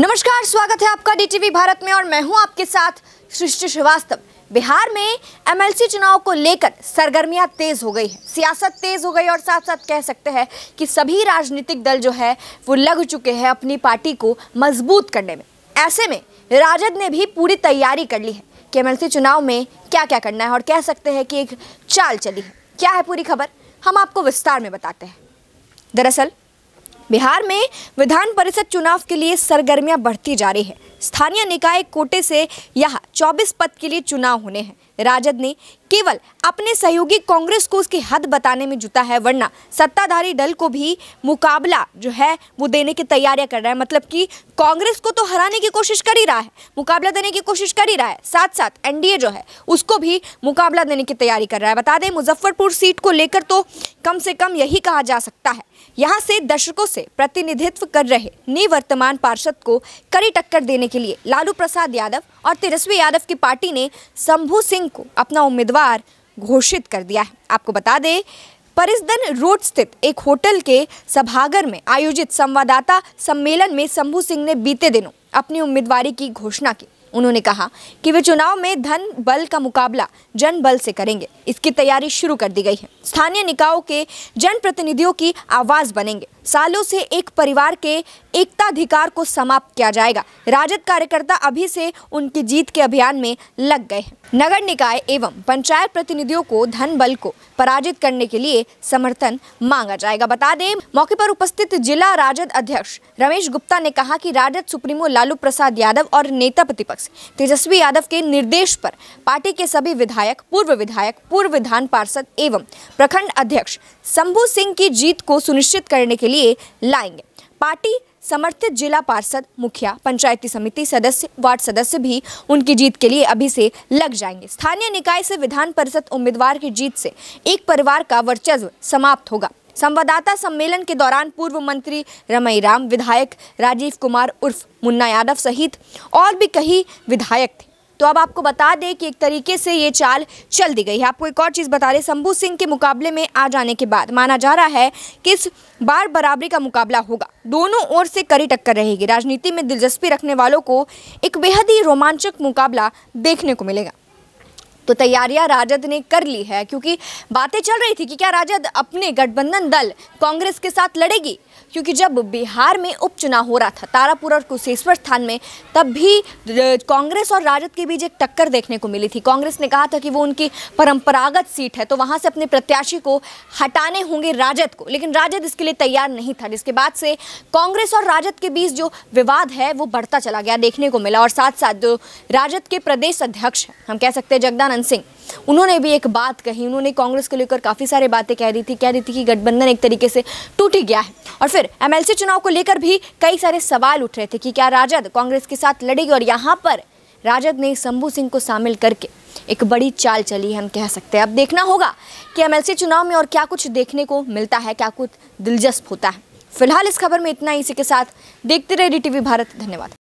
नमस्कार स्वागत है आपका डीटीवी भारत में और मैं हूं आपके साथ सृष्टि श्रीवास्तव बिहार में एमएलसी चुनाव को लेकर सरगर्मियां तेज हो गई है सियासत तेज हो गई और साथ साथ कह सकते हैं कि सभी राजनीतिक दल जो है वो लग चुके हैं अपनी पार्टी को मजबूत करने में ऐसे में राजद ने भी पूरी तैयारी कर ली है कि एम चुनाव में क्या क्या करना है और कह सकते हैं कि एक चाल चली है क्या है पूरी खबर हम आपको विस्तार में बताते हैं दरअसल बिहार में विधान परिषद चुनाव के लिए सरगर्मियां बढ़ती जा रही है स्थानीय निकाय कोटे से यह 24 पद के लिए चुनाव होने हैं राजद ने केवल अपने सहयोगी कांग्रेस को उसकी हद बताने में जुटा है वरना सत्ताधारी दल को भी मुकाबला जो है वो देने की तैयारियां कर रहा है मतलब कि कांग्रेस को तो हराने की कोशिश कर ही रहा है मुकाबला देने की कोशिश कर ही रहा है साथ साथ एनडीए जो है उसको भी मुकाबला देने की तैयारी कर रहा है बता दें मुजफ्फरपुर सीट को लेकर तो कम से कम यही कहा जा सकता है यहाँ से दशकों से प्रतिनिधित्व कर रहे निवर्तमान पार्षद को कड़ी टक्कर देने के लिए लालू प्रसाद यादव और तेजस्वी यादव की पार्टी ने शंभू सिंह को अपना उम्मीदवार घोषित कर दिया है आपको बता दें परिसदन रोड स्थित एक होटल के सभागर में आयोजित संवाददाता सम्मेलन में शंभू सिंह ने बीते दिनों अपनी उम्मीदवारी की घोषणा की उन्होंने कहा कि वे चुनाव में धन बल का मुकाबला जन बल से करेंगे इसकी तैयारी शुरू कर दी गई है स्थानीय निकायों के जनप्रतिनिधियों की आवाज बनेंगे सालों से एक परिवार के एकताधिकार को समाप्त किया जाएगा राजद कार्यकर्ता अभी से उनकी जीत के अभियान में लग गए हैं नगर निकाय एवं पंचायत प्रतिनिधियों को धन बल को पराजित करने के लिए समर्थन मांगा जाएगा बता दें मौके पर उपस्थित जिला राजद अध्यक्ष रमेश गुप्ता ने कहा कि राजद सुप्रीमो लालू प्रसाद यादव और नेता प्रतिपक्ष तेजस्वी यादव के निर्देश पर पार्टी के सभी विधायक पूर्व विधायक पूर्व विधान पार्षद एवं प्रखंड अध्यक्ष शंभू सिंह की जीत को सुनिश्चित करने के लिए लाएंगे पार्टी समर्थित जिला पार्षद मुखिया पंचायती समिति सदस्य वार्ड सदस्य भी उनकी जीत के लिए अभी से लग जाएंगे स्थानीय निकाय से विधान परिषद उम्मीदवार की जीत से एक परिवार का वर्चस्व समाप्त होगा संवाददाता सम्मेलन के दौरान पूर्व मंत्री रमई राम विधायक राजीव कुमार उर्फ मुन्ना यादव सहित और भी कई विधायक थे तो अब आपको बता दें कि एक तरीके से ये चाल चल दी गई है आपको एक और चीज़ बता दें शंभू सिंह के मुकाबले में आ जाने के बाद माना जा रहा है कि इस बार बराबरी का मुकाबला होगा दोनों ओर से कड़ी टक्कर रहेगी राजनीति में दिलचस्पी रखने वालों को एक बेहद ही रोमांचक मुकाबला देखने को मिलेगा तो तैयारियां राजद ने कर ली है क्योंकि बातें चल रही थी कि क्या राजद अपने गठबंधन दल कांग्रेस के साथ लड़ेगी क्योंकि जब बिहार में उपचुनाव हो रहा था तारापुर और कुशेश्वर स्थान में तब भी कांग्रेस और राजद के बीच एक टक्कर देखने को मिली थी कांग्रेस ने कहा था कि वो उनकी परंपरागत सीट है तो वहाँ से अपने प्रत्याशी को हटाने होंगे राजद को लेकिन राजद इसके लिए तैयार नहीं था जिसके बाद से कांग्रेस और राजद के बीच जो विवाद है वो बढ़ता चला गया देखने को मिला और साथ साथ जो राजद के प्रदेश अध्यक्ष हम कह सकते हैं जगदान आनंद सिंह उन्होंने भी एक बात कही उन्होंने कांग्रेस को लेकर काफ़ी सारे बातें कह रही थी कह रही थी कि गठबंधन एक तरीके से टूट ही गया है और फिर एमएलसी चुनाव को लेकर भी कई सारे सवाल उठ रहे थे कि क्या राजद कांग्रेस के साथ लड़ेगी और यहाँ पर राजद ने शंभू सिंह को शामिल करके एक बड़ी चाल चली है हम कह सकते हैं अब देखना होगा कि एमएलसी चुनाव में और क्या कुछ देखने को मिलता है क्या कुछ दिलचस्प होता है फिलहाल इस खबर में इतना इसी के साथ देखते रहे डी भारत धन्यवाद